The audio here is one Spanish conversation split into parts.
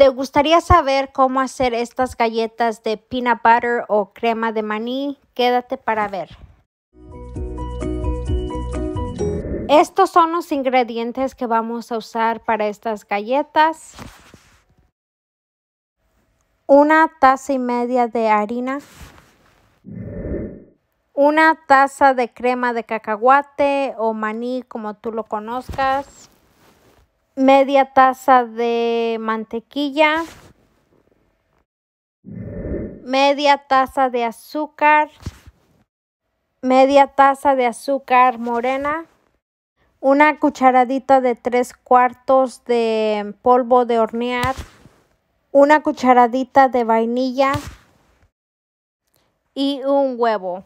¿Te gustaría saber cómo hacer estas galletas de peanut butter o crema de maní? Quédate para ver. Estos son los ingredientes que vamos a usar para estas galletas. Una taza y media de harina. Una taza de crema de cacahuate o maní como tú lo conozcas media taza de mantequilla, media taza de azúcar, media taza de azúcar morena, una cucharadita de tres cuartos de polvo de hornear, una cucharadita de vainilla y un huevo.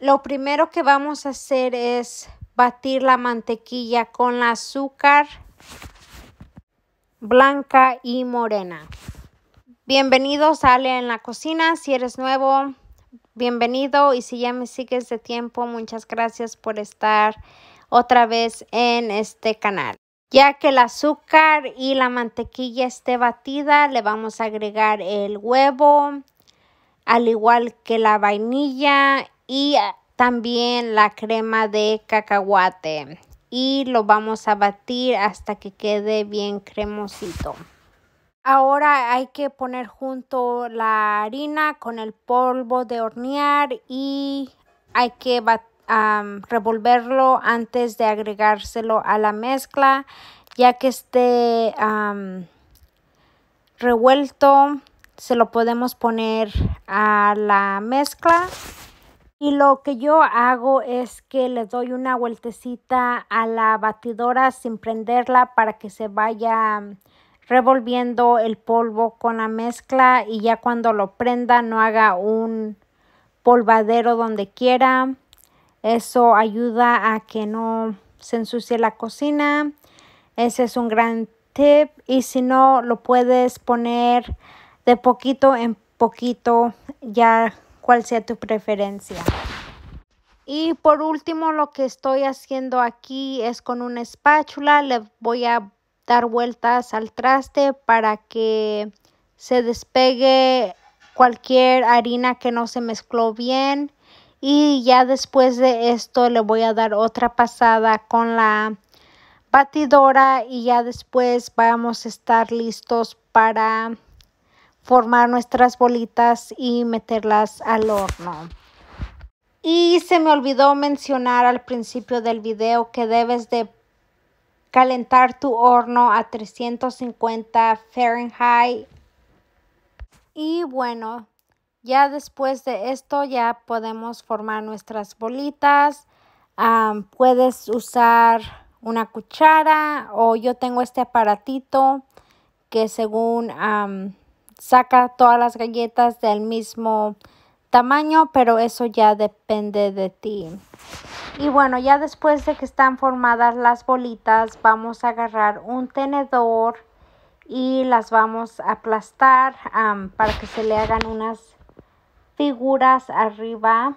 Lo primero que vamos a hacer es batir la mantequilla con el azúcar blanca y morena. Bienvenidos a Ale en la cocina. Si eres nuevo, bienvenido. Y si ya me sigues de tiempo, muchas gracias por estar otra vez en este canal. Ya que el azúcar y la mantequilla esté batida, le vamos a agregar el huevo, al igual que la vainilla y también la crema de cacahuate y lo vamos a batir hasta que quede bien cremosito. Ahora hay que poner junto la harina con el polvo de hornear y hay que revolverlo antes de agregárselo a la mezcla ya que esté revuelto se lo podemos poner a la mezcla y lo que yo hago es que le doy una vueltecita a la batidora sin prenderla para que se vaya revolviendo el polvo con la mezcla y ya cuando lo prenda no haga un polvadero donde quiera. Eso ayuda a que no se ensucie la cocina. Ese es un gran tip y si no lo puedes poner de poquito en poquito ya cuál sea tu preferencia. Y por último, lo que estoy haciendo aquí es con una espátula le voy a dar vueltas al traste para que se despegue cualquier harina que no se mezcló bien. Y ya después de esto le voy a dar otra pasada con la batidora y ya después vamos a estar listos para formar nuestras bolitas y meterlas al horno. Y se me olvidó mencionar al principio del video que debes de calentar tu horno a 350 Fahrenheit. Y bueno, ya después de esto ya podemos formar nuestras bolitas. puedes usar una cuchara o yo tengo este aparatito que según saca todas las galletas del mismo tamaño, pero eso ya depende de ti. Y bueno, ya después de que están formadas las bolitas, vamos a agarrar un tenedor y las vamos a aplastar para que se le hagan unas figuras arriba.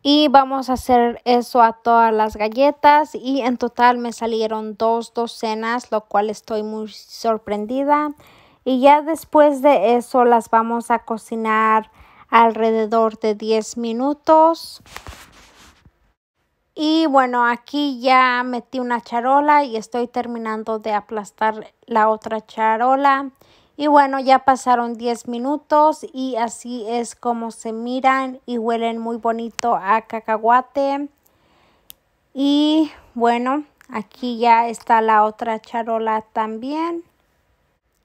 Y vamos a hacer eso a todas las galletas y en total me salieron dos docenas, lo cual estoy muy sorprendida y ya después de eso las vamos a cocinar alrededor de 10 minutos. Y bueno, aquí ya metí una charola y estoy terminando de aplastar la otra charola. Y bueno, ya pasaron 10 minutos y así es como se miran y huelen muy bonito a cacahuate. Y bueno, aquí ya está la otra charola también.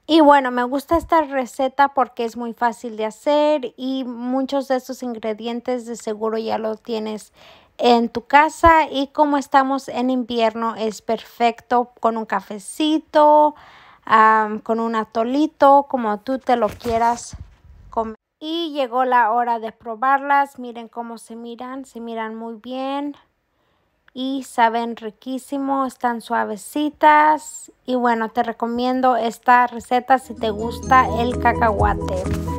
Y bueno, me gusta esta receta porque es muy fácil de hacer y muchos de estos ingredientes de seguro ya lo tienes en tu casa y como estamos en invierno es perfecto con un cafecito, con un atolito, como tú te lo quieras comer. Y llegó la hora de probarlas, miren cómo se miran, se miran muy bien y saben riquísimo, están suavecitas y bueno, te recomiendo esta receta si te gusta el cacahuate.